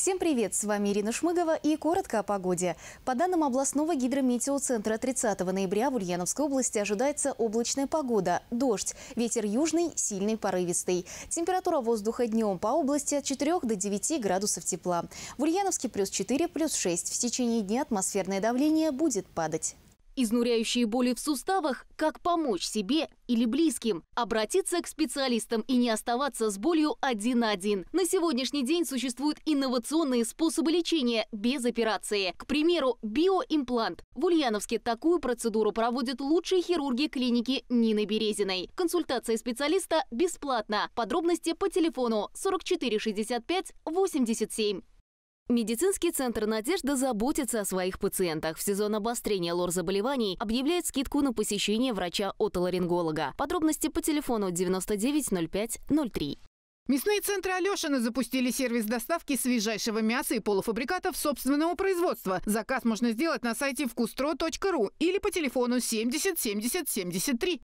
Всем привет! С вами Ирина Шмыгова и коротко о погоде. По данным областного гидрометеоцентра, 30 ноября в Ульяновской области ожидается облачная погода, дождь, ветер южный, сильный порывистый. Температура воздуха днем по области от 4 до 9 градусов тепла. В Ульяновске плюс 4, плюс 6. В течение дня атмосферное давление будет падать изнуряющие боли в суставах, как помочь себе или близким, обратиться к специалистам и не оставаться с болью один на один. На сегодняшний день существуют инновационные способы лечения без операции. К примеру, биоимплант. В Ульяновске такую процедуру проводят лучшие хирурги клиники Нины Березиной. Консультация специалиста бесплатна. Подробности по телефону 44 65 87. Медицинский центр «Надежда» заботится о своих пациентах. В сезон обострения лор-заболеваний объявляет скидку на посещение врача-отоларинголога. Подробности по телефону 990503. Мясные центры Алешины запустили сервис доставки свежайшего мяса и полуфабрикатов собственного производства. Заказ можно сделать на сайте вкустро.ру или по телефону 707073.